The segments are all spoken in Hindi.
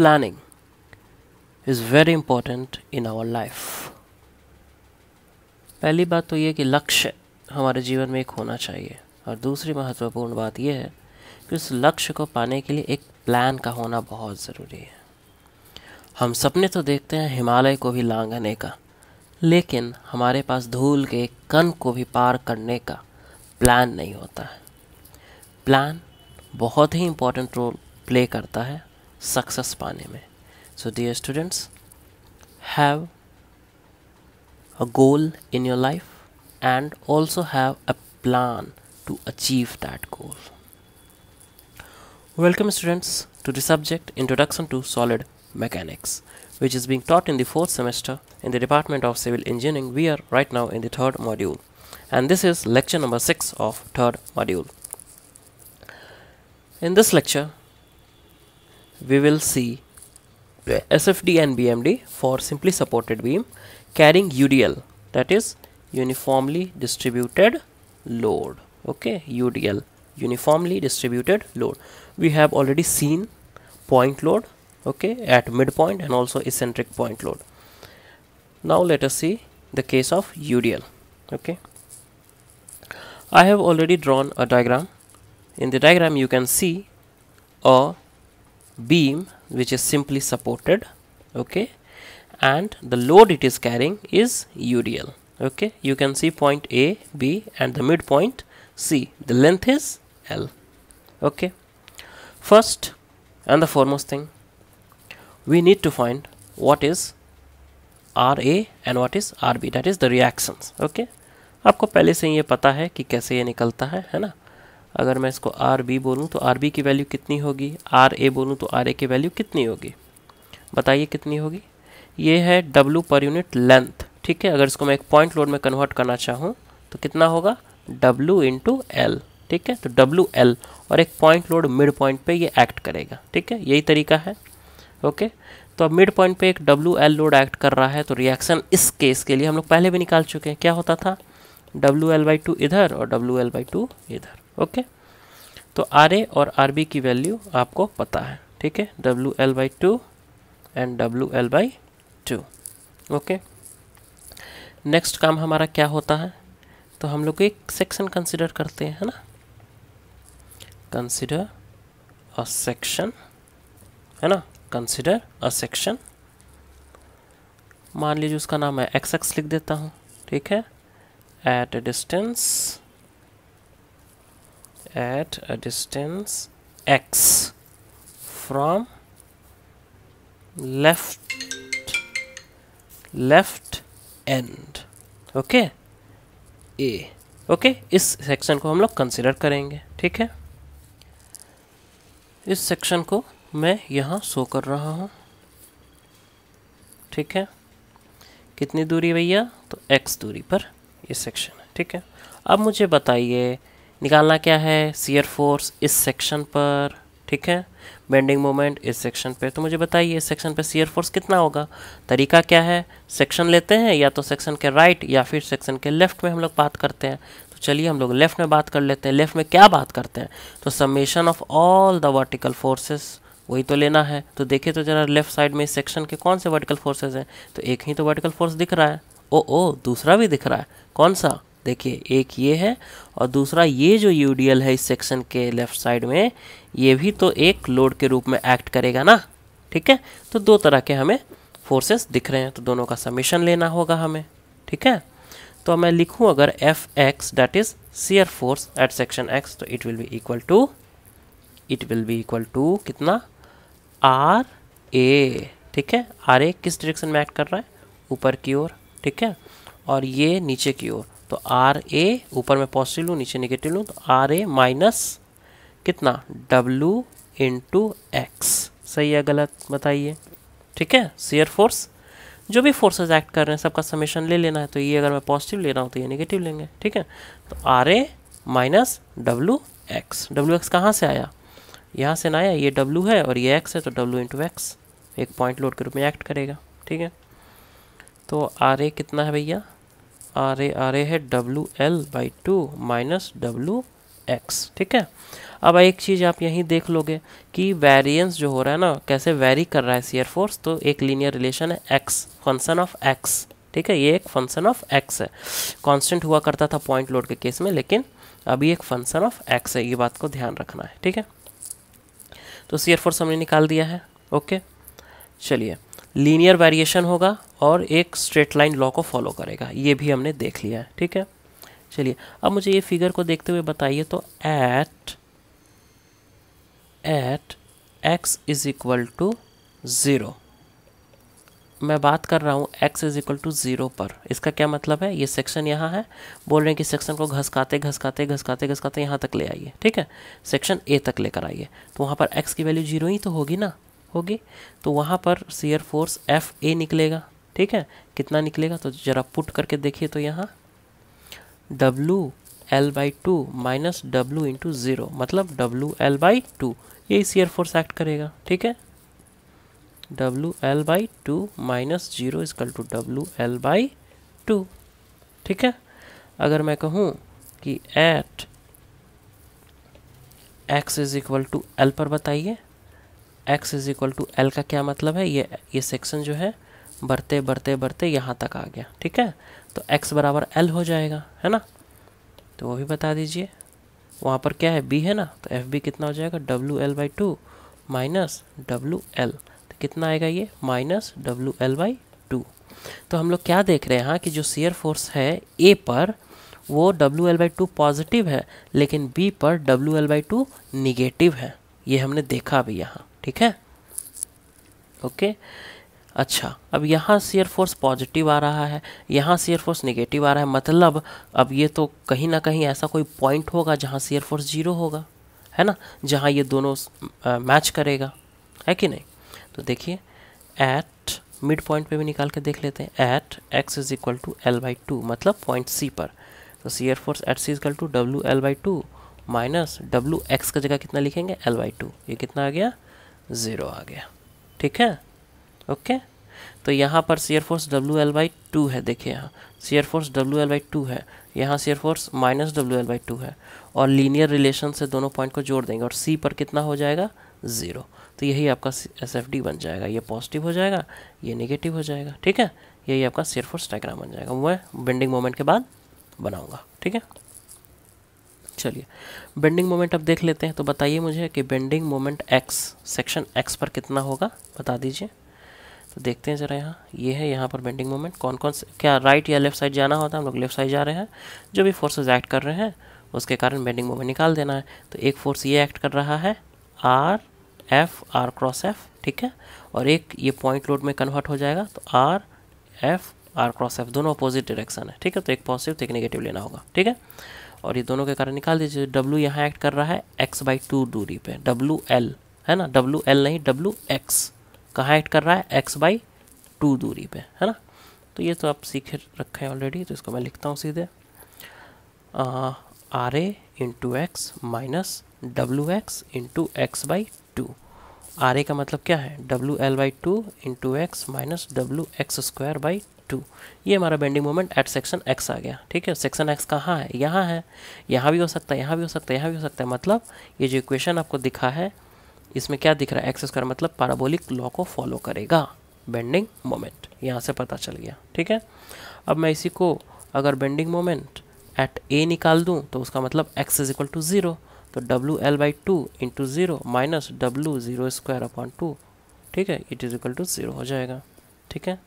planning is very important in our life पहली बात तो ये कि लक्ष्य हमारे जीवन में एक होना चाहिए और दूसरी महत्वपूर्ण बात यह है कि उस लक्ष्य को पाने के लिए एक प्लान का होना बहुत ज़रूरी है हम सपने तो देखते हैं हिमालय को भी लांघने का लेकिन हमारे पास धूल के कण को भी पार करने का प्लान नहीं होता है प्लान बहुत ही इम्पोर्टेंट रोल प्ले करता है सक्सेस पाने में so dear students have a goal in your life and also have a plan to achieve that goal. Welcome students to the subject Introduction to Solid Mechanics which is being taught in the fourth semester in the Department of Civil Engineering. We are right now in the third module and this is lecture number 6 of third module. In this lecture we will see SFD and BMD for simply supported beam carrying UDL that is uniformly distributed load okay UDL uniformly distributed load we have already seen point load okay at midpoint and also eccentric point load now let us see the case of UDL okay I have already drawn a diagram in the diagram you can see a beam which is simply supported okay and the load it is carrying is UDL okay you can see point A B and the midpoint C the length is L okay first and the foremost thing we need to find what is RA and what is RB that is the reactions okay आपको पहले से ये पता है कि कैसे ये निकलता है है ना अगर मैं इसको आर बी बोलूँ तो आर बी की वैल्यू कितनी होगी आर ए बोलूँ तो आर ए की वैल्यू कितनी होगी बताइए कितनी होगी ये है डब्लू पर यूनिट लेंथ ठीक है अगर इसको मैं एक पॉइंट लोड में कन्वर्ट करना चाहूँ तो कितना होगा डब्लू इंटू एल ठीक है तो डब्लू एल और एक पॉइंट लोड मिड पॉइंट पे ये एक्ट करेगा ठीक है यही तरीका है ओके तो अब मिड पॉइंट पे एक डब्लू एल लोड एक्ट कर रहा है तो रिएक्शन इस केस के लिए हम लोग पहले भी निकाल चुके हैं क्या होता था डब्लू एल बाई टू इधर और डब्लू एल बाई टू इधर ओके तो आर ए और आर बी की वैल्यू आपको पता है ठीक है W L by two and W L by two okay next काम हमारा क्या होता है तो हम लोग एक सेक्शन कंसिडर करते हैं है ना कंसिडर अ सेक्शन है ना कंसिडर अ सेक्शन मान लीजिए उसका नाम है एक्स एक्स लिख देता हूँ ठीक है at a distance at a distance x from left left end okay A okay इस सेक्शन को हम लोग कंसिडर करेंगे ठीक है इस सेक्शन को मैं यहाँ शो कर रहा हूँ ठीक है कितनी दूरी भैया तो एक्स दूरी पर ये सेक्शन है ठीक है अब मुझे बताइए निकालना क्या है सीयर फोर्स इस सेक्शन पर ठीक है बेंडिंग मोमेंट इस सेक्शन पे तो मुझे बताइए इस सेक्शन पे सीयर फोर्स कितना होगा तरीका क्या है सेक्शन लेते हैं या तो सेक्शन के राइट या फिर सेक्शन के लेफ्ट में हम लोग बात करते हैं तो चलिए हम लोग लेफ्ट में बात कर लेते हैं लेफ्ट में क्या बात करते हैं तो summation of all the vertical forces वही तो लेना है तो देखिए तो ज़रा लेफ्ट साइड में इस सेक्शन के कौन से वर्टिकल फोर्सेज हैं तो एक ही तो वर्टिकल फोर्स दिख रहा है ओ ओ दूसरा भी दिख रहा है कौन सा देखिए एक ये है और दूसरा ये जो यू है इस सेक्शन के लेफ्ट साइड में ये भी तो एक लोड के रूप में एक्ट करेगा ना ठीक है तो दो तरह के हमें फोर्सेस दिख रहे हैं तो दोनों का समीशन लेना होगा हमें ठीक है तो मैं लिखूं अगर F X that is shear force at section X तो it will be equal to it will be equal to कितना आर ए ठीक है आर ए किस डायरेक्शन में एक्ट कर रहा है ऊपर की ओर ठीक है और ये नीचे की ओर तो आर ए ऊपर मैं पॉजिटिव लूँ नीचे निगेटिव लूँ तो आर ए माइनस कितना डब्लू इंटू एक्स सही है गलत बताइए ठीक है सीयर फोर्स जो भी फोर्सेज एक्ट कर रहे हैं सबका समेशन ले लेना है तो ये अगर मैं पॉजिटिव ले रहा हूँ तो ये निगेटिव लेंगे ठीक है तो R A minus W X W X कहाँ से आया यहाँ से ना आया ये डब्लू है और ये एक्स है तो डब्लू इंटू एक्स एक पॉइंट लोड के रूप में एक्ट करेगा ठीक है तो आर ए कितना है भैया आ रहे आ रहे है W L by two minus W X ठीक है अब एक चीज़ आप यहीं देख लोगे कि वेरिएंस जो हो रहा है ना कैसे वेरी कर रहा है सीयर फोर्स तो एक लीनियर रिलेशन है एक्स फंक्शन ऑफ एक्स ठीक है ये एक फंक्शन ऑफ एक्स है कांस्टेंट हुआ करता था पॉइंट लोड के केस में लेकिन अभी एक फंक्शन ऑफ एक्स है ये बात को ध्यान रखना है ठीक है तो सीयर फोर्स हमने निकाल दिया है ओके चलिए लीनियर वेरिएशन होगा और एक स्ट्रेट लाइन लॉ को फॉलो करेगा ये भी हमने देख लिया है ठीक है चलिए अब मुझे ये फिगर को देखते हुए बताइए तो at at x is equal to zero मैं बात कर रहा हूँ x is equal to zero पर इसका क्या मतलब है ये सेक्शन यहाँ है बोल रहे हैं कि सेक्शन को घसकाते घसकाते घसकाते घसकाते यहाँ तक ले आइए ठीक है सेक्शन ए तक लेकर आइए तो वहाँ पर x की वैल्यू जीरो ही तो होगी ना होगी तो वहाँ पर सीयर फोर्स एफ ए निकलेगा ठीक है कितना निकलेगा तो ज़रा पुट करके देखिए तो यहाँ W L by two minus W into zero मतलब W एल बाई टू ये सी एयर फोर्स एक्ट करेगा ठीक है W L by two minus zero is equal to W L by two ठीक है अगर मैं कहूँ कि at x is equal to L पर बताइए X is equal to L का क्या मतलब है ये ये सेक्शन जो है बढ़ते बढ़ते बढ़ते यहाँ तक आ गया ठीक है तो x बराबर एल हो जाएगा है ना तो वो भी बता दीजिए वहाँ पर क्या है b है ना तो एफ बी कितना हो जाएगा W L by two minus W L तो कितना आएगा ये minus W L by two तो हम लोग क्या देख रहे हैं हाँ कि जो सीयर फोर्स है ए पर वो W L by two positive है लेकिन बी पर W L by two negative है ये हमने देखा भी यहाँ ठीक है ओके अच्छा अब यहाँ से फोर्स पॉजिटिव आ रहा है यहाँ से फोर्स नेगेटिव आ रहा है मतलब अब ये तो कहीं ना कहीं ऐसा कोई पॉइंट होगा जहाँ से फोर्स ज़ीरो होगा है ना जहाँ ये दोनों मैच करेगा है कि नहीं तो देखिए एट मिड पॉइंट पे भी निकाल के देख लेते हैं at x is equal to L by two मतलब पॉइंट सी पर तो shear force at C is equal to W L by two minus W x का जगह कितना लिखेंगे एल बाई टू ये कितना आ गया ज़ीरो आ गया ठीक है ओके तो यहाँ पर सीयर फोर्स डब्ल्यू एल बाई टू है देखिए यहाँ सीयर फोर्स डब्ल्यू एल बाई टू है यहाँ shear force minus W L by two है और लीनियर रिलेशन से दोनों पॉइंट को जोड़ देंगे और सी पर कितना हो जाएगा ज़ीरो तो यही आपका एस एफ डी बन जाएगा ये पॉजिटिव हो जाएगा ये नेगेटिव हो जाएगा ठीक है यही आपका सीयर फोर्स डायग्राम बन जाएगा मैं बेंडिंग मोमेंट के बाद बनाऊँगा ठीक है चलिए बेंडिंग मोमेंट अब देख लेते हैं तो बताइए मुझे कि bending moment x section x पर कितना होगा बता दीजिए तो देखते हैं ज़रा यहाँ ये है यहाँ पर बेंडिंग मोमेंट कौन कौन से क्या राइट या लेफ्ट साइड जाना होता है हम लोग लेफ्ट साइड जा रहे हैं जो भी फोर्सेज एक्ट कर रहे हैं उसके कारण बेंडिंग मोमेंट निकाल देना है तो एक फोर्स ये एक्ट कर रहा है R F R cross F ठीक है और एक ये पॉइंट लोड में कन्वर्ट हो जाएगा तो R F R cross F दोनों अपोजिट डायरेक्शन है ठीक है तो एक पॉजिटिव तो एक नेगेटिव लेना होगा ठीक है और ये दोनों के कारण निकाल दीजिए डब्ल्यू यहाँ एक्ट कर रहा है एक्स बाई टू दूरी पे डब्ल्यू एल है ना डब्ल्यू एल नहीं डब्ल्यू एक्स कहाँ एक्ट कर रहा है एक्स बाई टू दूरी पे है ना तो ये तो आप सीख रखे हैं ऑलरेडी तो इसको मैं लिखता हूँ सीधे R A into x minus W x into x by two R A का मतलब क्या है W L by two into x minus W x square by two ये हमारा bending moment at section x आ गया ठीक है सेक्शन एक्स कहाँ है यहाँ है यहाँ भी हो सकता है यहाँ भी हो सकता है यहाँ भी हो सकता है मतलब ये जो इक्वेशन आपको दिखा है इसमें क्या दिख रहा है एक्सेस स्क्वायर मतलब पाराबोलिक लॉ को फॉलो करेगा बेंडिंग मोमेंट यहाँ से पता चल गया ठीक है अब मैं इसी को अगर बेंडिंग मोमेंट एट ए निकाल दूँ तो उसका मतलब x is equal to zero तो W L by two into zero minus W zero square upon two ठीक है it is equal to zero हो जाएगा ठीक है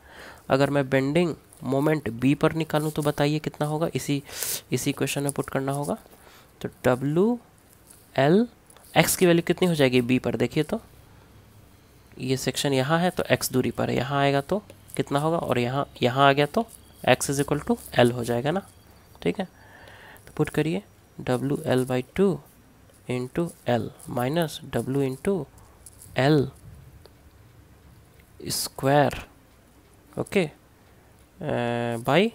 अगर मैं बेंडिंग मोमेंट बी पर निकालूँ तो बताइए कितना होगा इसी इसी क्वेश्चन में पुट करना होगा तो डब्ल्यू एल एक्स की वैल्यू कितनी हो जाएगी बी पर देखिए तो ये सेक्शन यहाँ है तो एक्स दूरी पर है यहाँ आएगा तो कितना होगा और यहाँ यहाँ आ गया तो x is equal to L हो जाएगा ना ठीक है तो पुट करिए W L by two into L minus W into L square okay by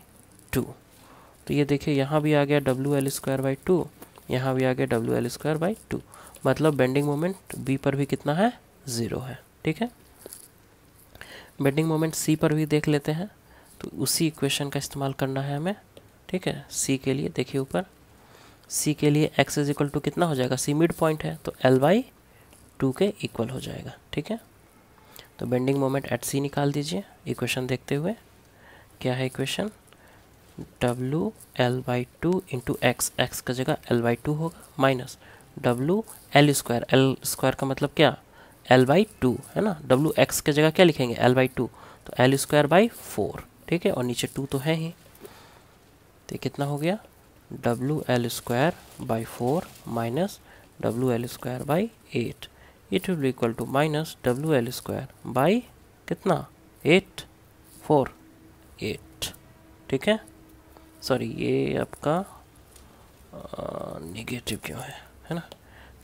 two तो ये देखिए यहाँ भी आ गया W L square by two यहाँ भी आ गया W L square by two मतलब बेंडिंग मोमेंट बी पर भी कितना है ज़ीरो है ठीक है बेंडिंग मोमेंट सी पर भी देख लेते हैं तो उसी इक्वेशन का इस्तेमाल करना है हमें ठीक है सी के लिए देखिए ऊपर सी के लिए एक्स इज इक्वल टू कितना हो जाएगा सी मिड पॉइंट है तो एल वाई टू के इक्वल हो जाएगा ठीक है तो बेंडिंग मोमेंट एट सी निकाल दीजिए इक्वेशन देखते हुए क्या है इक्वेशन डब्लू L by two into x x का जगह एल बाई टू होगा minus W L square l square का मतलब क्या एल बाई टू है ना डब्लू एक्स की जगह क्या लिखेंगे एल बाई टू तो एल स्क्वायर बाई फोर ठीक है और नीचे टू तो है ही तो कितना हो गया W L square by four minus W L square by eight it will equal to minus W L square by कितना एट फोर एट ठीक है सॉरी ये आपका नेगेटिव क्यों है है ना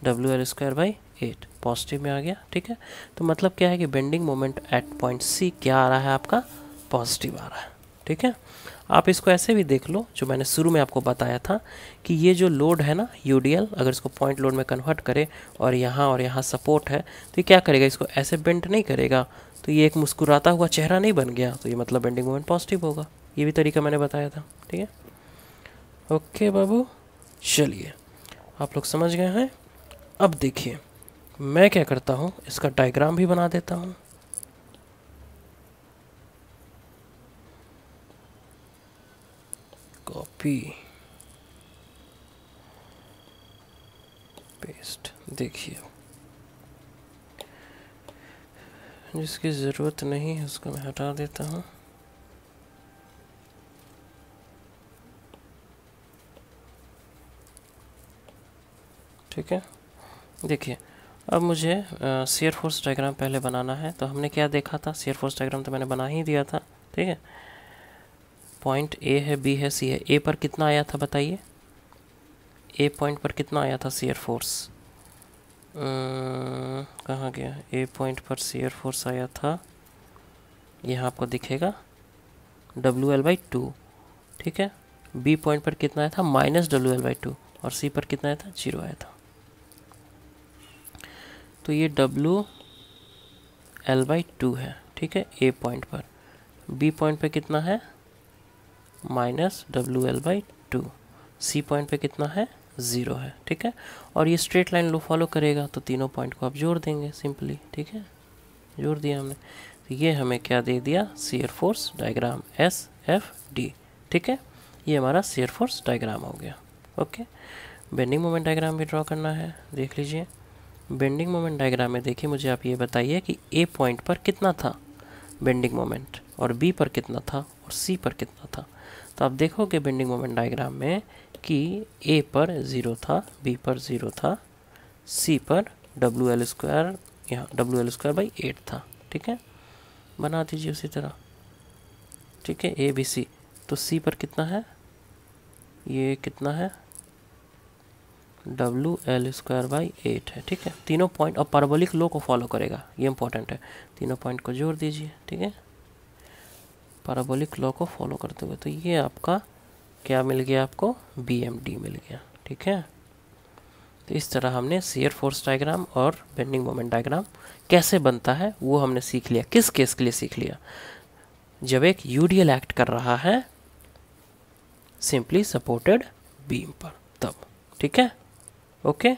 W L square by eight positive में आ गया ठीक है तो मतलब क्या है कि bending moment at point C क्या आ रहा है आपका पॉजिटिव आ रहा है ठीक है आप इसको ऐसे भी देख लो जो मैंने शुरू में आपको बताया था कि ये जो लोड है ना यू अगर इसको पॉइंट लोड में कन्वर्ट करे और यहाँ और यहाँ सपोर्ट है तो ये क्या करेगा इसको ऐसे बेंड नहीं करेगा तो ये एक मुस्कुराता हुआ चेहरा नहीं बन गया तो ये मतलब बेंडिंग मोमेंट पॉजिटिव होगा ये भी तरीका मैंने बताया था ठीक है ओके बाबू चलिए आप लोग समझ गए हैं अब देखिए मैं क्या करता हूँ इसका डायग्राम भी बना देता हूँ कॉपी पेस्ट देखिए जिसकी ज़रूरत नहीं है उसको मैं हटा देता हूँ ठीक है देखिए अब मुझे शेयर फोर्स डायग्राम पहले बनाना है तो हमने क्या देखा था शेयर फोर्स डायग्राम तो मैंने बना ही दिया था ठीक है पॉइंट ए है बी है सी है ए पर कितना आया था बताइए ए पॉइंट पर कितना आया था शेयर फोर्स कहाँ गया ए पॉइंट पर शेयर फोर्स आया था यहाँ आपको दिखेगा डब्ल्यू एल बाई टू ठीक है बी पॉइंट पर कितना आया था minus W L by two और सी पर कितना आया था जीरो आया था तो ये W एल बाई टू है ठीक है ए पॉइंट पर बी पॉइंट पे कितना है minus W L by two C point पे कितना है ज़ीरो है ठीक है और ये स्ट्रेट लाइन लो फॉलो करेगा तो तीनों पॉइंट को आप जोड़ देंगे सिंपली ठीक है जोड़ दिया हमने तो ये हमें क्या दे दिया shear force diagram S F D ठीक है ये हमारा सीयर फोर्स डायग्राम हो गया ओके बेंडिंग मोमेंट डायग्राम भी ड्रॉ करना है देख लीजिए बेंडिंग मोमेंट डायग्राम में देखिए मुझे आप ये बताइए कि ए पॉइंट पर कितना था बेंडिंग मोमेंट और बी पर कितना था और सी पर कितना था तो आप देखोगे बेंडिंग मोमेंट डायग्राम में कि ए पर ज़ीरो था बी पर ज़ीरो था सी पर डब्ल्यू एल स्क्वायर यहाँ डब्ल्यू एल स्क्वायर बाई एट था ठीक है बना दीजिए उसी तरह ठीक है ए बी सी तो सी पर कितना है ये कितना है W L square by eight है ठीक है तीनों पॉइंट और परबोलिक लो को फॉलो करेगा ये इंपॉर्टेंट है तीनों पॉइंट को जोड़ दीजिए ठीक है पैराबोलिक लॉ को फॉलो करते हुए तो ये आपका क्या मिल गया आपको बी मिल गया ठीक है तो इस तरह हमने सीयर फोर्स डायग्राम और बेंडिंग मोमेंट डायग्राम कैसे बनता है वो हमने सीख लिया किस केस के लिए सीख लिया जब एक यूडीएल एक्ट कर रहा है सिंपली सपोर्टेड बीम पर तब ठीक है ओके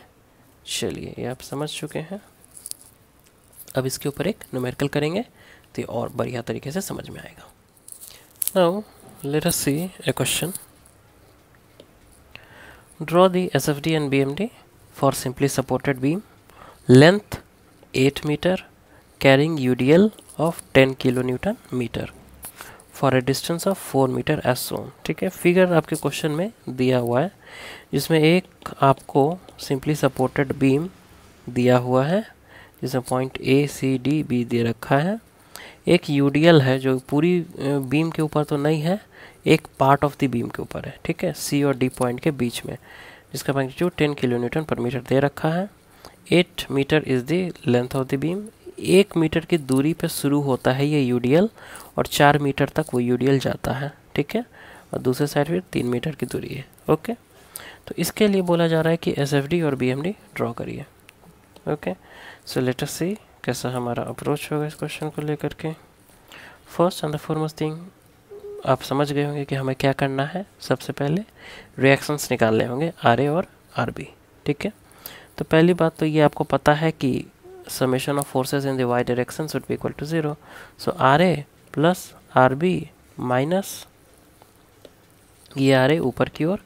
चलिए ये आप समझ चुके हैं अब इसके ऊपर एक नोमेरिकल करेंगे तो और बढ़िया तरीके से समझ में आएगा now let us see a question draw the S F D and B M D for simply supported beam length eight metre carrying U D L of ten kilo newton metre for a distance of four metre as shown ठीक है फिगर आपके क्वेश्चन में दिया हुआ है जिसमें एक आपको सिंपली सपोर्टेड बीम दिया हुआ है जिसमें point A C D B दे रखा है एक यूडीएल है जो पूरी बीम के ऊपर तो नहीं है एक पार्ट ऑफ द बीम के ऊपर है ठीक है सी और डी पॉइंट के बीच में जिसका मैग्नीट्यूड टेन किलोमीटर पर मीटर दे रखा है eight metre is the length of the beam एक मीटर की दूरी पर शुरू होता है ये एल और चार मीटर तक वो एल जाता है ठीक है और दूसरे साइड फिर तीन मीटर की दूरी है ओके तो इसके लिए बोला जा रहा है कि एस और बी ड्रॉ करिए ओके सो लेटस सी कैसा हमारा अप्रोच होगा इस क्वेश्चन को लेकर के first and the foremost thing आप समझ गए होंगे कि हमें क्या करना है सबसे पहले रिएक्शंस निकालने होंगे आर ए और आर बी ठीक है तो पहली बात तो ये आपको पता है कि summation of forces in the y direction should भी equal to zero so R A plus R B minus ये आर ए ऊपर की ओर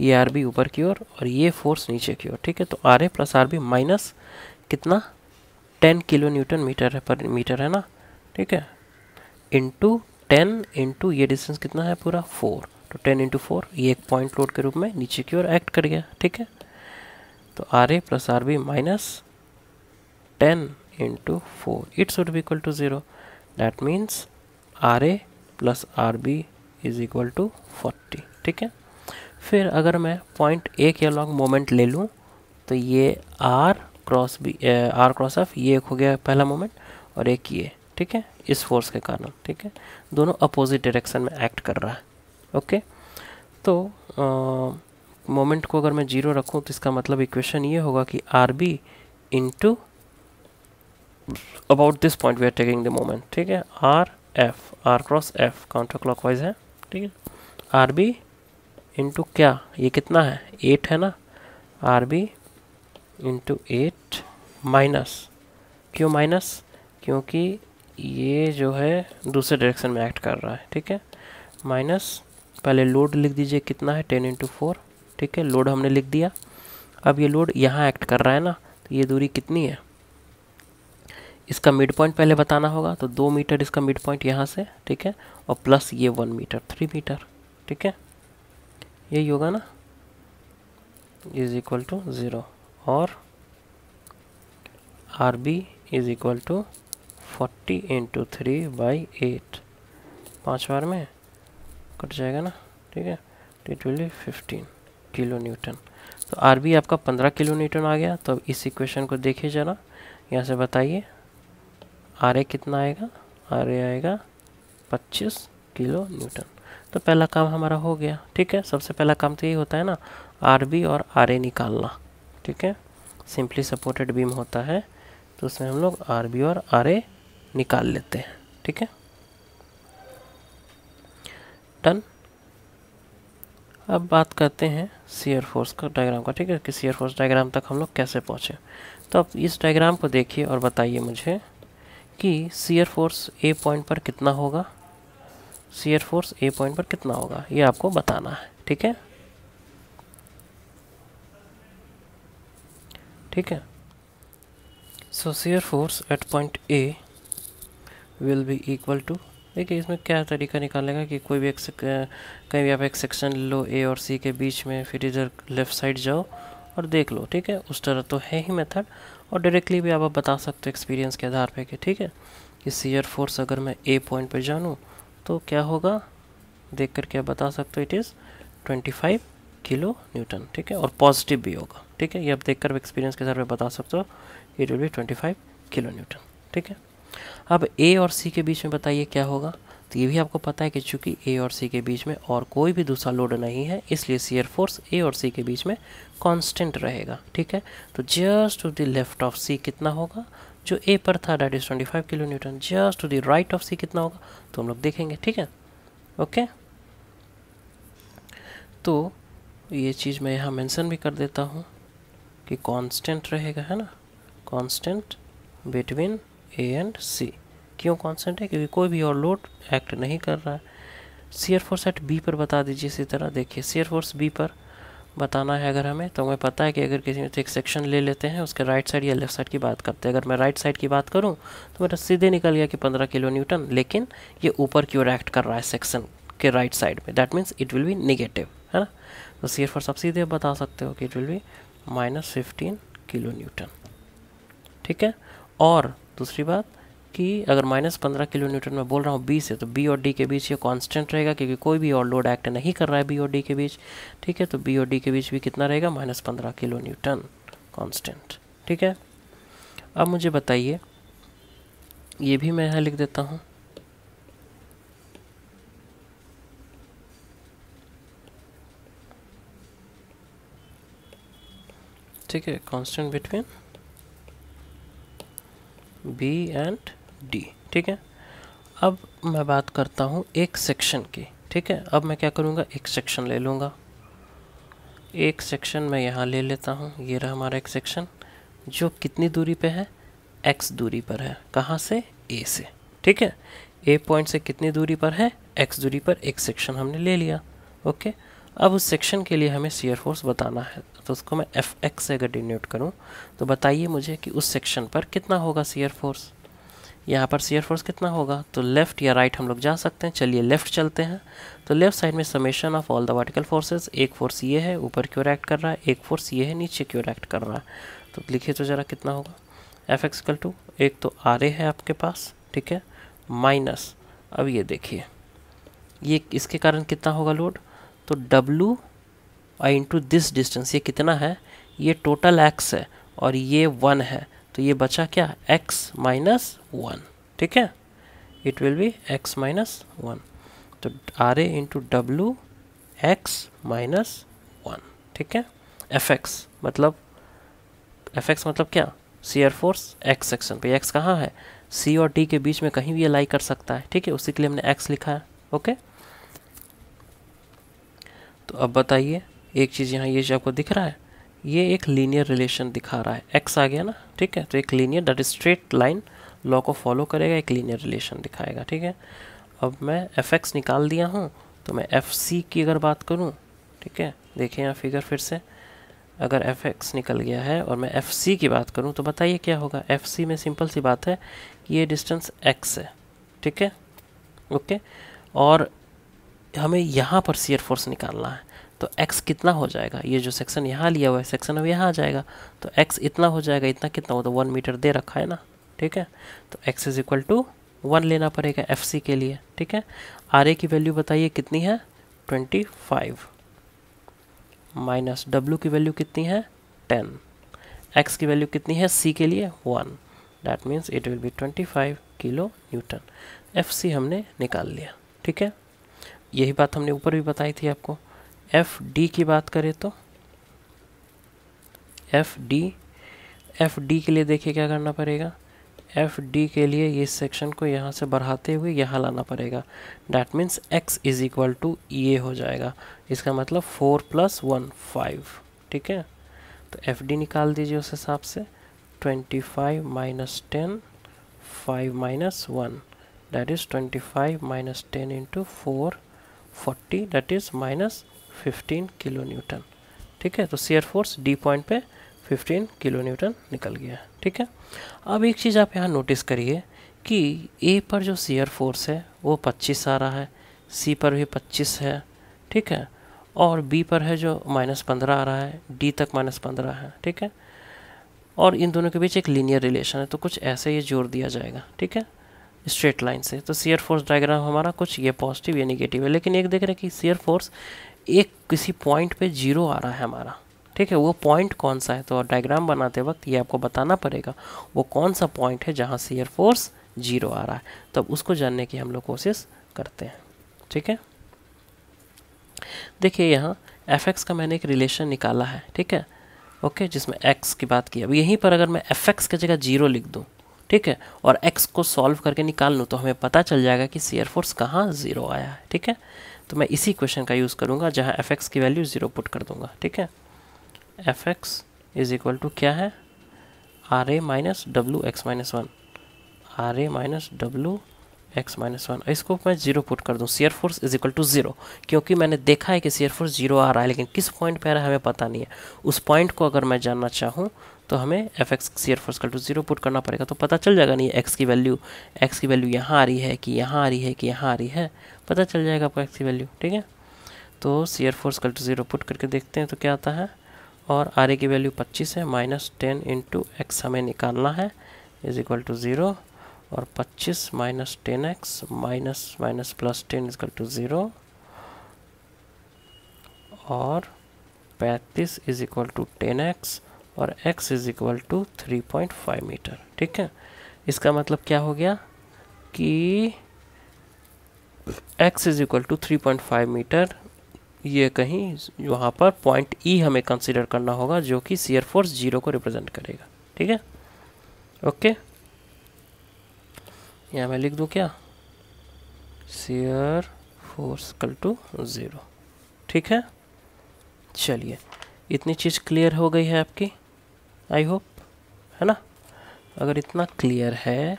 ये आर बी ऊपर की ओर और ये फोर्स नीचे की ओर ठीक है तो R A plus R B minus कितना टेन किलो न्यूटन मीटर है पर मीटर है ना ठीक है इंटू टेन इंटू ये डिस्टेंस कितना है पूरा फोर तो टेन इंटू फोर ये एक पॉइंट लोड के रूप में नीचे की ओर एक्ट कर गया ठीक है तो R A plus R B minus ten into four it's would be equal to zero that means R A plus R B is equal to forty ठीक है फिर अगर मैं पॉइंट ए के अलॉन्ग मोमेंट ले लूँ तो ये R cross B R cross F ये एक हो गया पहला मोमेंट और एक ये ठीक है इस फोर्स के कारण ठीक है दोनों अपोजिट डायरेक्शन में एक्ट कर रहा है ओके तो मोमेंट को अगर मैं जीरो रखूँ तो इसका मतलब इक्वेशन ये होगा कि R B into about this point we are taking the moment ठीक है R F R cross F counter wise है ठीक है आर बी इंटू क्या ये कितना है एट है ना R B into eight minus क्यों माइनस क्योंकि ये जो है दूसरे डायरेक्शन में एक्ट कर रहा है ठीक है माइनस पहले लोड लिख दीजिए कितना है टेन इंटू फोर ठीक है लोड हमने लिख दिया अब ये लोड यहाँ एक्ट कर रहा है ना तो ये दूरी कितनी है इसका मिड पॉइंट पहले बताना होगा तो दो मीटर इसका मिड पॉइंट यहाँ से ठीक है और प्लस ये वन मीटर थ्री मीटर ठीक है यही होगा ना इज इक्वल टू ज़ीरो और R B is equal to forty into three by eight पाँच बार में कट जाएगा ना ठीक है it will fifteen kilo newton तो आर बी तो आपका पंद्रह किलो न्यूटन आ गया तो अब इस इक्वेशन को देखिए ज़रा यहाँ से बताइए आर ए कितना आएगा आर ए आएगा पच्चीस किलो न्यूटन तो पहला काम हमारा हो गया ठीक है सबसे पहला काम तो यही होता है ना आर बी और आर ए निकालना ठीक है सिंपली सपोर्टेड बीम होता है तो उसमें हम लोग आर बी और आर ए निकाल लेते हैं ठीक है डन अब बात करते हैं सीयर फोर्स का डायग्राम का ठीक है कि सीयर फोर्स डायग्राम तक हम लोग कैसे पहुँचे तो आप इस डायग्राम को देखिए और बताइए मुझे कि सीयर फोर्स ए पॉइंट पर कितना होगा सीयर फोर्स ए पॉइंट पर कितना होगा ये आपको बताना है ठीक है ठीक है so shear force at point A will be equal to देखिए इसमें क्या तरीका निकालेगा कि कोई भी एक कहीं भी आप एक सेक्शन लो ए और सी के बीच में फिर इधर लेफ्ट साइड जाओ और देख लो ठीक है उस तरह तो है ही मेथड और डायरेक्टली भी आप बता सकते हो एक्सपीरियंस के आधार पे कि ठीक है कि सीयर फोर्स अगर मैं ए पॉइंट पे जानूँ तो क्या होगा देख कर क्या बता सकते हो इट इज़ 25 किलो न्यूटन ठीक है और पॉजिटिव भी होगा ठीक है ये आप देखकर एक्सपीरियंस के साथ में बता सकते हो it will be 25 kilo newton ठीक है अब ए और सी के बीच में बताइए क्या होगा तो ये भी आपको पता है कि चूंकि ए और सी के बीच में और कोई भी दूसरा लोड नहीं है इसलिए सीयर फोर्स ए और सी के बीच में कांस्टेंट रहेगा ठीक है तो just to the left of C कितना होगा जो ए पर था that is twenty five kilo newton just to the right of C कितना होगा तो हम लोग देखेंगे ठीक है ओके तो ये चीज़ मैं यहाँ मेंशन भी कर देता हूँ कि कांस्टेंट रहेगा है ना constant between A and C क्यों कांस्टेंट है क्योंकि कोई भी और लोड एक्ट नहीं कर रहा है सीयर फोर्स एट बी पर बता दीजिए इसी तरह देखिए सीयर फोर्स बी पर बताना है अगर हमें तो हमें पता है कि अगर किसी में तो एक सेक्शन ले लेते हैं उसके राइट साइड या लेफ्ट साइड की बात करते हैं अगर मैं राइट साइड की बात करूँ तो मेरा सीधे निकल गया कि पंद्रह किलो न्यूटन लेकिन ये ऊपर की ओर एक्ट कर रहा है सेक्शन के राइट साइड में that means it will be negative है ना तो सी और सब सीधे बता सकते हो कि it will be minus fifteen kilo newton ठीक है और दूसरी बात कि अगर माइनस पंद्रह किलो न्यूटन में बोल रहा हूँ बी से तो बी और डी के बीच ये कांस्टेंट रहेगा क्योंकि कोई भी और लोड एक्ट नहीं कर रहा है बी और डी के बीच ठीक है तो बी और डी के बीच भी कितना रहेगा माइनस पंद्रह किलो न्यूटन कॉन्स्टेंट ठीक है अब मुझे बताइए ये भी मैं यहाँ लिख देता हूँ ठीक है constant between B and D ठीक है अब मैं बात करता हूँ एक सेक्शन की ठीक है अब मैं क्या करूँगा एक सेक्शन ले लूँगा एक सेक्शन मैं यहाँ ले लेता हूँ ये रहा हमारा एक सेक्शन जो कितनी दूरी पे है एक्स दूरी पर है कहाँ से ए से ठीक है ए पॉइंट से कितनी दूरी पर है एक्स दूरी पर एक सेक्शन हमने ले लिया ओके अब उस सेक्शन के लिए हमें सीयर फोर्स बताना है तो उसको मैं एफ एक्स से अगर डिनोट करूँ तो बताइए मुझे कि उस सेक्शन पर कितना होगा सीयर फोर्स यहाँ पर सीयर फोर्स कितना होगा तो लेफ़्ट या राइट हम लोग जा सकते हैं चलिए लेफ़्ट चलते हैं तो लेफ़्ट साइड में summation of all the vertical forces एक फोर्स ये है ऊपर क्यों रैक्ट कर रहा है एक फोर्स ये है नीचे क्यों रैक्ट कर रहा है तो लिखिए तो ज़रा कितना होगा एफ एक्सकल टू एक तो आर ए है आपके पास ठीक है माइनस अब ये देखिए ये इसके कारण कितना होगा लोड तो डब्लू इंटू दिस डिस्टेंस ये कितना है ये टोटल एक्स है और ये वन है तो ये बचा क्या x माइनस वन ठीक है it will be x minus one तो आर ए इंटू डब्ल्यू एक्स माइनस वन ठीक है एफ एक्स मतलब एफ एक्स मतलब क्या सी फोर्स एक्स सेक्शन पे एक्स कहाँ है सी और डी के बीच में कहीं भी अलाई कर सकता है ठीक है उसी के लिए हमने एक्स लिखा है ओके तो अब बताइए एक चीज़ यहाँ ये यह जो आपको दिख रहा है ये एक लीनियर रिलेशन दिखा रहा है एक्स आ गया ना ठीक है तो एक linear that is straight line law को फॉलो करेगा एक लीनियर रिलेशन दिखाएगा ठीक है अब मैं एफ एक्स निकाल दिया हूँ तो मैं एफ सी की अगर बात करूँ ठीक है देखिए यहाँ फिगर फिर से अगर एफ एक्स निकल गया है और मैं एफ सी की बात करूँ तो बताइए क्या होगा एफ सी में सिंपल सी बात है कि ये डिस्टेंस एक्स है ठीक है ओके और हमें यहाँ पर सीयर फोर्स निकालना है तो x कितना हो जाएगा ये जो सेक्शन यहाँ लिया हुआ है सेक्शन अब यहाँ आ जाएगा तो x इतना हो जाएगा इतना कितना हो तो वन मीटर दे रखा है ना ठीक है तो x is equal to one लेना पड़ेगा एफ सी के लिए ठीक है आर ए की वैल्यू बताइए कितनी है ट्वेंटी फाइव माइनस डब्ल्यू की वैल्यू कितनी है टेन एक्स की वैल्यू कितनी है सी के लिए one that means it will be twenty five kilo newton F C हमने निकाल लिया ठीक है यही बात हमने ऊपर भी बताई थी आपको एफ डी की बात करें तो एफ डी एफ डी के लिए देखिए क्या करना पड़ेगा एफ डी के लिए ये सेक्शन को यहाँ से बढ़ाते हुए यहाँ लाना पड़ेगा that means x is equal to ये हो जाएगा इसका मतलब फोर प्लस वन फाइव ठीक है तो एफ डी निकाल दीजिए उस हिसाब से twenty five minus ten five minus one that is twenty five minus ten into four forty that is minus fifteen kilo newton ठीक है तो सीयर फोर्स डी पॉइंट पे फिफ्टीन किलो न्यूटन निकल गया ठीक है अब एक चीज़ आप यहाँ नोटिस करिए कि ए पर जो सीयर फोर्स है वो पच्चीस आ रहा है सी पर भी पच्चीस है ठीक है और बी पर है जो माइनस पंद्रह आ रहा है डी तक माइनस पंद्रह है ठीक है और इन दोनों के बीच एक लीनियर रिलेशन है तो कुछ ऐसे ही जोड़ दिया जाएगा ठीक है स्ट्रेट लाइन से तो सीयर फोर्स डायग्राम हमारा कुछ ये पॉजिटिव ये निगेटिव है लेकिन एक देख रहे हैं कि सीयर फोर्स एक किसी पॉइंट पे जीरो आ रहा है हमारा ठीक है वो पॉइंट कौन सा है तो डायग्राम बनाते वक्त ये आपको बताना पड़ेगा वो कौन सा पॉइंट है जहाँ सीयर फोर्स जीरो आ रहा है तो अब उसको जानने की हम लोग कोशिश करते हैं ठीक है देखिए यहाँ एफ एक्स का मैंने एक रिलेशन निकाला है ठीक है ओके जिसमें एक्स की बात की अब यहीं पर अगर मैं एफ एक्स की जगह जीरो लिख दूँ ठीक है और एक्स को सॉल्व करके निकाल लूँ तो हमें पता चल जाएगा कि सीयर फोर्स कहाँ ज़ीरो आया है ठीक है तो मैं इसी क्वेश्चन का यूज़ करूँगा जहाँ एफ एक्स की वैल्यू ज़ीरो पुट कर दूँगा ठीक है F x is equal to क्या है R A minus W x minus one R A minus W x minus one इसको मैं जीरो पुट कर दूँ shear force is equal to zero क्योंकि मैंने देखा है कि सीयर फोर्स जीरो आ रहा है लेकिन किस पॉइंट पर आ रहा है हमें पता नहीं है उस पॉइंट को अगर मैं जानना चाहूँ तो हमें F x shear force equal to zero put करना पड़ेगा तो पता चल जाएगा नहीं एक्स की वैल्यू एक्स की वैल्यू यहाँ आ रही है कि यहाँ आ रही है कि यहाँ आ रही है पता चल जाएगा आपका एक्सी वैल्यू ठीक है तो shear force equal to zero put करके देखते हैं तो क्या आता है और आर ए की वैल्यू 25 है माइनस टेन इंटू एक्स हमें निकालना है इज इक्वल टू ज़ीरो और 25 minus ten x minus minus plus ten is equal to zero और 35 is equal to ten x और x is equal to three point five metre ठीक है इसका मतलब क्या हो गया कि x is equal to three point five metre ये कहीं वहाँ पर पॉइंट ई e हमें कंसिडर करना होगा जो कि सीयर फोर्स जीरो को रिप्रेजेंट करेगा ठीक है ओके यहाँ मैं लिख दूँ क्या shear force equal to zero ठीक है चलिए इतनी चीज़ क्लियर हो गई है आपकी आई होप है ना अगर इतना क्लियर है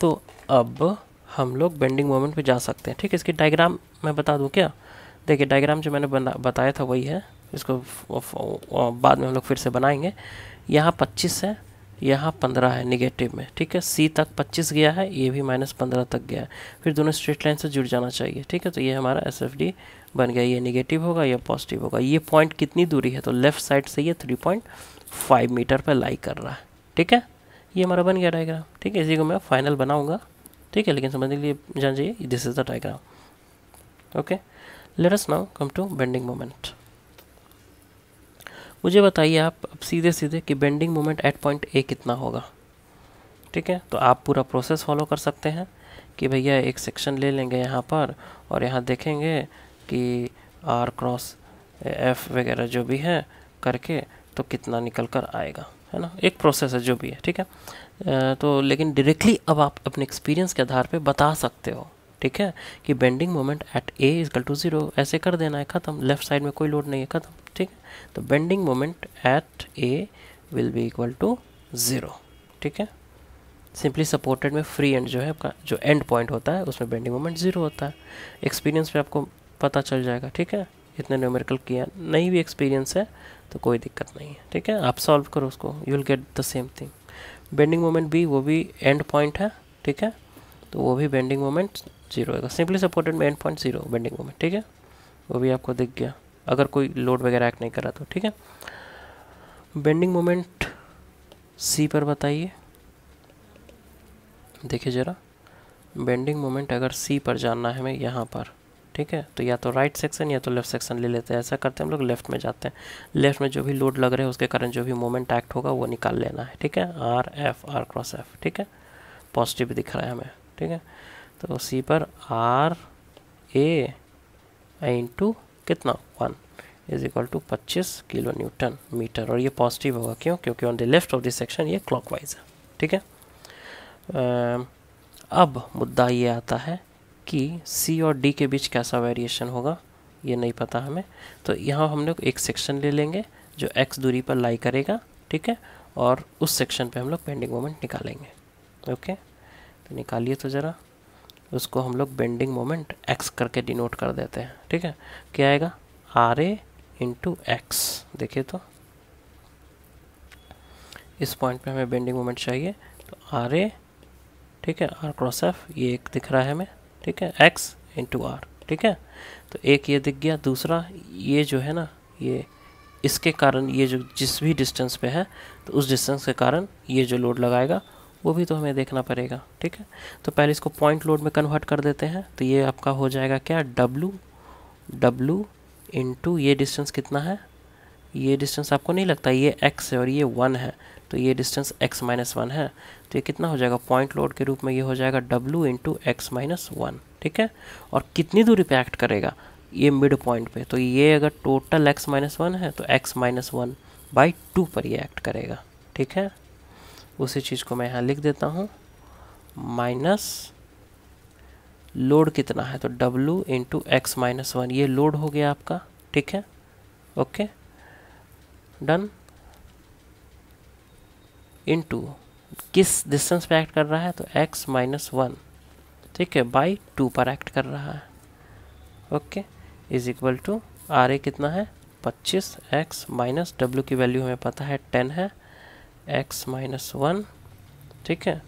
तो अब हम लोग बेंडिंग मोमेंट पे जा सकते हैं ठीक है इसकी डायग्राम मैं बता दूँ क्या देखिए डायग्राम जो मैंने बना बताया था वही है इसको बाद में हम लोग फिर से बनाएंगे यहाँ पच्चीस है यहाँ पंद्रह है निगेटिव में ठीक है सी तक पच्चीस गया है ये भी माइनस पंद्रह तक गया है फिर दोनों स्ट्रेट लाइन से जुड़ जाना चाहिए ठीक है तो ये हमारा एस एफ डी बन गया ये निगेटिव होगा या पॉजिटिव होगा ये पॉइंट कितनी दूरी है तो लेफ्ट साइड से ये थ्री पॉइंट फाइव मीटर पर लाई कर रहा है ठीक है ये हमारा बन गया डायग्राम ठीक है इसी को मैं फाइनल बनाऊँगा ठीक है लेकिन समझने के लिए जान जाइए this is the diagram okay let us now come to bending moment मुझे बताइए आप अब सीधे सीधे कि bending moment at point A कितना होगा ठीक है तो आप पूरा प्रोसेस फॉलो कर सकते हैं कि भैया एक सेक्शन ले लेंगे यहाँ पर और यहाँ देखेंगे कि आर क्रॉस एफ वगैरह जो भी है करके तो कितना निकल कर आएगा है ना एक प्रोसेस है जो भी है ठीक है तो लेकिन डायरेक्टली अब आप अपने एक्सपीरियंस के आधार पे बता सकते हो ठीक है कि bending moment at A is equal to zero ऐसे कर देना है ख़त्म लेफ्ट साइड में कोई लोड नहीं है ख़त्म ठीक है तो bending moment at A will be equal to zero ठीक है सिंपली सपोर्टेड में फ्री एंड जो है आपका जो एंड पॉइंट होता है उसमें बेंडिंग मोमेंट ज़ीरो होता है एक्सपीरियंस पे आपको पता चल जाएगा ठीक है इतने न्यूमेरिकल किया नहीं भी एक्सपीरियंस है तो कोई दिक्कत नहीं है ठीक है आप सॉल्व करो उसको you will get the same thing bending moment B वो भी एंड पॉइंट है ठीक है तो वो भी बेंडिंग मोमेंट जीरो होगा तो सिंपली सपोर्टेड में end point zero bending moment ठीक है वो भी आपको दिख गया अगर कोई लोड वगैरह एक्ट नहीं करा तो ठीक है बेंडिंग मोमेंट सी पर बताइए देखिए ज़रा बेंडिंग मोमेंट अगर सी पर जानना है हमें यहाँ पर ठीक है तो या तो राइट सेक्शन या तो लेफ्ट सेक्शन ले लेते हैं ऐसा करते हैं हम लोग लेफ्ट में जाते हैं लेफ्ट में जो भी लोड लग रहे हैं उसके कारण जो भी मोमेंट एक्ट होगा वो निकाल लेना है ठीक है R F R cross F ठीक है पॉजिटिव दिख रहा है हमें ठीक है तो सी पर आर ए इंटू कितना वन इज इक्वल टू पच्चीस किलो न्यूटन मीटर और ये पॉजिटिव होगा क्यों क्योंकि on the left of the section ये क्लॉकवाइज है ठीक है अब मुद्दा ये आता है कि सी और डी के बीच कैसा वेरिएशन होगा ये नहीं पता हमें तो यहाँ हम लोग एक सेक्शन ले लेंगे जो एक्स दूरी पर लाई करेगा ठीक है और उस सेक्शन पे हम लोग बेंडिंग मोमेंट निकालेंगे ओके तो निकालिए तो ज़रा उसको हम लोग बेंडिंग मोमेंट एक्स करके डिनोट कर देते हैं ठीक है क्या आएगा आर ए इंटू एक्स देखिए तो इस पॉइंट पे हमें बेंडिंग मोमेंट चाहिए तो आर ए ठीक है आर क्रॉस एफ ये एक दिख रहा है हमें ठीक है एक्स इंटू आर ठीक है तो एक ये दिख गया दूसरा ये जो है ना ये इसके कारण ये जो जिस भी डिस्टेंस पे है तो उस डिस्टेंस के कारण ये जो लोड लगाएगा वो भी तो हमें देखना पड़ेगा ठीक है तो पहले इसको पॉइंट लोड में कन्वर्ट कर देते हैं तो ये आपका हो जाएगा क्या डब्लू डब्लू इंटू ये डिस्टेंस कितना है ये डिस्टेंस आपको नहीं लगता ये एक्स है और ये वन है तो ये डिस्टेंस x माइनस वन है तो ये कितना हो जाएगा पॉइंट लोड के रूप में ये हो जाएगा w into x minus one ठीक है और कितनी दूरी पे एक्ट करेगा ये मिड पॉइंट पे तो ये अगर टोटल x माइनस वन है तो x minus one by two पर ये एक्ट करेगा ठीक है उसी चीज़ को मैं यहाँ लिख देता हूँ माइनस लोड कितना है तो w into x minus one ये लोड हो गया आपका ठीक है ओके डन इंटू किस डिस्टेंस पे एक्ट कर रहा है तो x माइनस वन ठीक है बाई टू पर एक्ट कर रहा है okay is equal to R A कितना है पच्चीस एक्स माइनस डब्ल्यू की वैल्यू हमें पता है टेन है एक्स माइनस वन ठीक है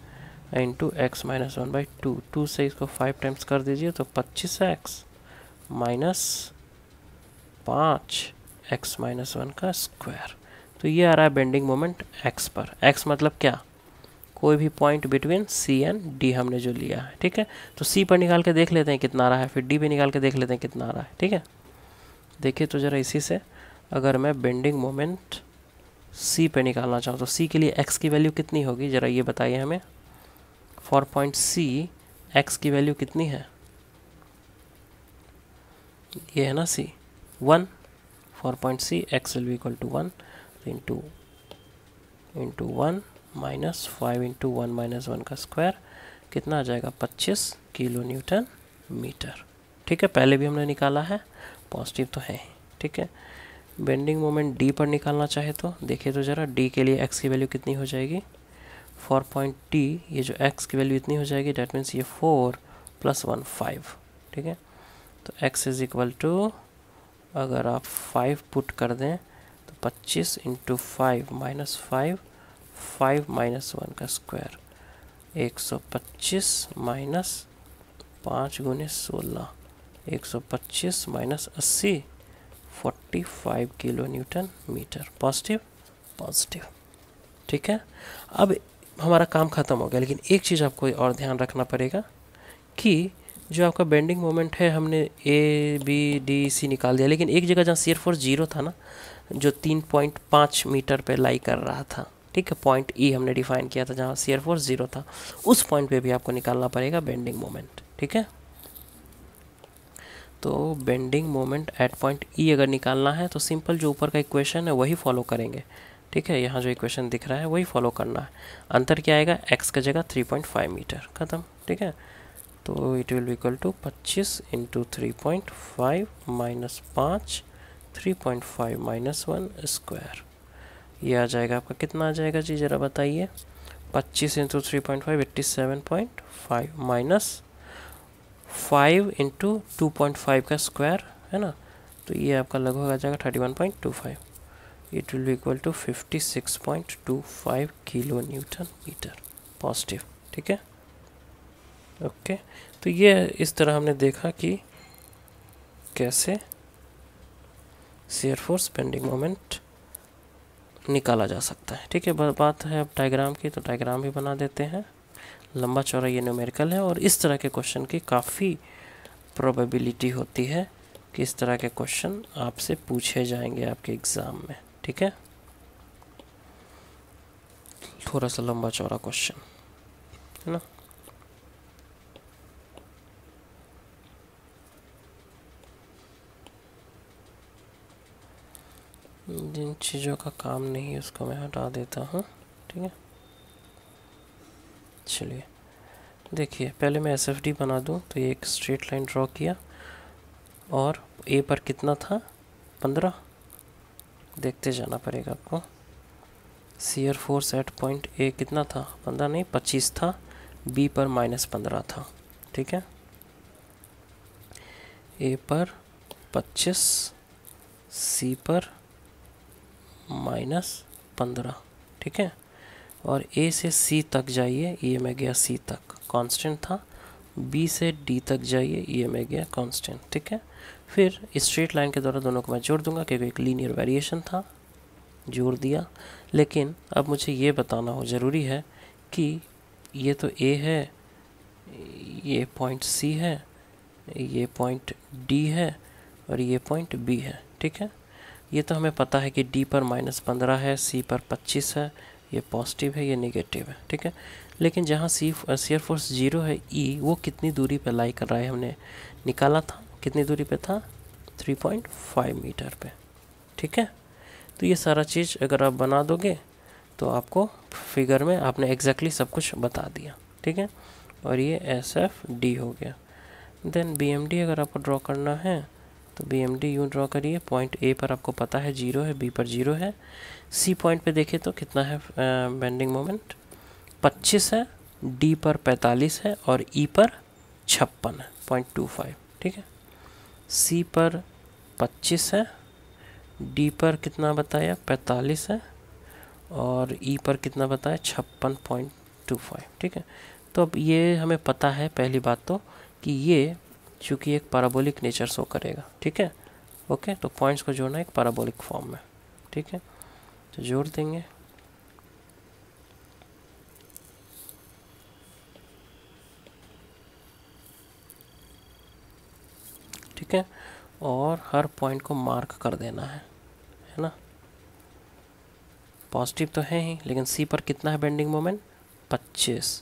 into x minus one by two two से इसको फाइव टाइम्स कर दीजिए तो पच्चीस एक्स माइनस पाँच एक्स माइनस वन का स्क्वायर तो ये आ रहा है बेंडिंग मोमेंट एक्स पर एक्स मतलब क्या कोई भी point between C and D हमने जो लिया है ठीक है तो सी पर निकाल के देख लेते हैं कितना आ रहा है फिर डी पे निकाल के देख लेते हैं कितना आ रहा है ठीक है देखिए तो ज़रा इसी से अगर मैं बेंडिंग मोमेंट सी पे निकालना चाहूँ तो सी के लिए एक्स की वैल्यू कितनी होगी ज़रा ये बताइए हमें फॉर पॉइंट सी एक्स की वैल्यू कितनी है ये है ना C one for point C x will be equal to one into into one minus five into one minus one का स्क्वायर कितना आ जाएगा पच्चीस किलो न्यूटन मीटर ठीक है पहले भी हमने निकाला है पॉजिटिव तो है ठीक है बेंडिंग मोमेंट डी पर निकालना चाहे तो देखिए तो ज़रा डी के लिए एक्स की वैल्यू कितनी हो जाएगी फोर पॉइंट डी ये जो एक्स की वैल्यू इतनी हो जाएगी डैट मीन्स ये फोर प्लस वन फाइव ठीक है तो एक्स इज़ इक्वल टू अगर आप फाइव पुट कर दें पच्चीस into five minus five five minus one का स्क्वायर एक सौ पच्चीस माइनस पाँच गुने सोलह एक सौ पच्चीस माइनस अस्सी forty five kilo newton metre positive positive ठीक है अब हमारा काम ख़त्म हो गया लेकिन एक चीज़ आपको और ध्यान रखना पड़ेगा कि जो आपका बेंडिंग मोमेंट है हमने ए बी डी सी निकाल दिया लेकिन एक जगह जहाँ सी एर फोर जीरो था ना जो 3.5 मीटर पे लाई कर रहा था ठीक है पॉइंट ई e हमने डिफाइन किया था जहाँ सी एयर फोर्स ज़ीरो था उस पॉइंट पे भी आपको निकालना पड़ेगा बेंडिंग मोमेंट ठीक है तो bending moment at point E अगर निकालना है तो सिंपल जो ऊपर का इक्वेशन है वही फॉलो करेंगे ठीक है यहाँ जो इक्वेशन दिख रहा है वही फॉलो करना है अंतर क्या आएगा एक्स का जगह फाइव मीटर खत्म ठीक है तो इट विल इक्वल टू पच्चीस into three point five minus पाँच three point five minus one square ये आ जाएगा आपका कितना आ जाएगा जी ज़रा बताइए पच्चीस into three point five eighty seven point five minus five into two point five का स्क्वायर है ना तो ये आपका लगभग आ जाएगा thirty one point two five it will equal to fifty six point two five kilo newton metre positive ठीक है ओके तो ये इस तरह हमने देखा कि कैसे शेयर फोर्स बेंडिंग मोमेंट निकाला जा सकता है ठीक है बात है अब डायग्राम की तो डायग्राम भी बना देते हैं लंबा चौड़ा ये न्यूमेरिकल है और इस तरह के क्वेश्चन की काफ़ी प्रोबेबिलिटी होती है कि इस तरह के क्वेश्चन आपसे पूछे जाएंगे आपके एग्ज़ाम में ठीक है थोड़ा सा लंबा चौड़ा क्वेश्चन है ना जिन चीज़ों का काम नहीं है उसको मैं हटा देता हूँ ठीक है चलिए देखिए पहले मैं एस बना दूँ तो ये एक स्ट्रेट लाइन ड्रॉ किया और ए पर कितना था पंद्रह देखते जाना पड़ेगा आपको shear force at point A कितना था पंद्रह नहीं पच्चीस था बी पर माइनस पंद्रह था ठीक है ए पर पच्चीस सी पर माइनस पंद्रह ठीक है और ए से सी तक जाइए ये e में गया सी तक कांस्टेंट था बी से डी तक जाइए ये e में गया कांस्टेंट ठीक है फिर स्ट्रेट लाइन के द्वारा दोनों को मैं जोड़ दूंगा क्योंकि एक लीनियर वेरिएशन था जोड़ दिया लेकिन अब मुझे ये बताना हो ज़रूरी है कि ये तो ए है ये पॉइंट सी है ये पॉइंट डी है और ये पॉइंट बी है ठीक है ये तो हमें पता है कि डी पर माइनस पंद्रह है सी पर पच्चीस है ये पॉजिटिव है ये नेगेटिव है ठीक है लेकिन जहाँ सी सीयर फोर्स जीरो है ई e, वो कितनी दूरी पर लाई कर रहा है हमने निकाला था कितनी दूरी पर था फाइव मीटर पर ठीक है तो ये सारा चीज़ अगर आप बना दोगे तो आपको फिगर में आपने एग्जैक्टली सब कुछ बता दिया ठीक है और ये एस एफ डी हो गया देन बी एम डी अगर आपको ड्रॉ करना है तो B M D you draw करिए पॉइंट ए पर आपको पता है जीरो है बी पर जीरो है सी पॉइंट पे देखें तो कितना है बेंडिंग मोमेंट पच्चीस है डी पर पैंतालीस है और ई e पर छप्पन है पॉइंट टू फाइव ठीक है सी पर पच्चीस है डी पर कितना बताया पैंतालीस है और ई e पर कितना बताया छप्पन पॉइंट टू फाइव ठीक है तो अब ये हमें पता है पहली बात तो कि ये चूँकि एक पैराबोलिक नेचर शो करेगा ठीक है ओके तो पॉइंट्स को जोड़ना एक पैराबोलिक फॉर्म में ठीक है तो जोड़ देंगे ठीक है और हर पॉइंट को मार्क कर देना है है ना पॉजिटिव तो है ही लेकिन सी पर कितना है बेंडिंग मोमेंट 25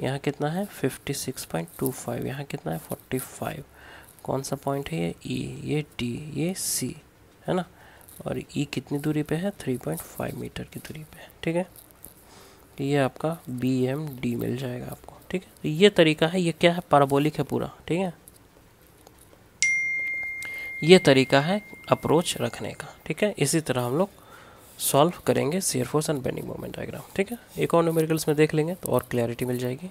यहाँ कितना है 56.25 यहाँ कितना है 45 कौन सा पॉइंट है ये ई e, ये डी ये सी है ना और ई e कितनी दूरी पे है 3.5 मीटर की दूरी पे ठीक है तो ये आपका बी एम डी मिल जाएगा आपको ठीक है तो ये तरीका है ये क्या है पारबोलिक है पूरा ठीक है ये तरीका है अप्रोच रखने का ठीक है इसी तरह हम लोग सॉल्व करेंगे shear force and bending moment diagram ठीक है एक और न्यूमेरिकल्स में देख लेंगे तो और क्लैरिटी मिल जाएगी